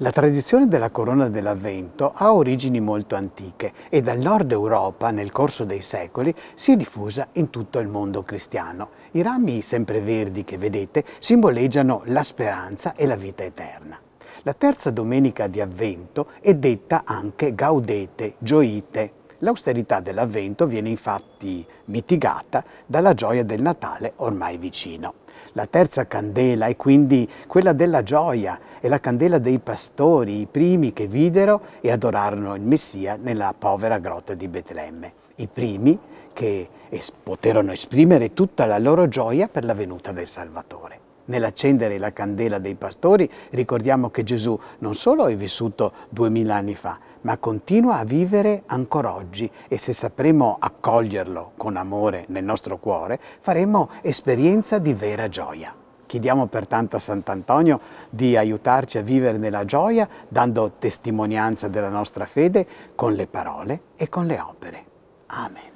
La tradizione della corona dell'Avvento ha origini molto antiche e dal nord Europa, nel corso dei secoli, si è diffusa in tutto il mondo cristiano. I rami sempreverdi che vedete simboleggiano la speranza e la vita eterna. La terza domenica di Avvento è detta anche gaudete, gioite. L'austerità dell'Avvento viene infatti mitigata dalla gioia del Natale ormai vicino la terza candela è quindi quella della gioia, è la candela dei pastori, i primi che videro e adorarono il Messia nella povera grotta di Betlemme, i primi che es poterono esprimere tutta la loro gioia per la venuta del Salvatore nell'accendere la candela dei pastori ricordiamo che Gesù non solo è vissuto duemila anni fa, ma continua a vivere ancora oggi e se sapremo accoglierlo con amore nel nostro cuore, faremo esperienza di vera gioia. Chiediamo pertanto a Sant'Antonio di aiutarci a vivere nella gioia dando testimonianza della nostra fede con le parole e con le opere. Amen.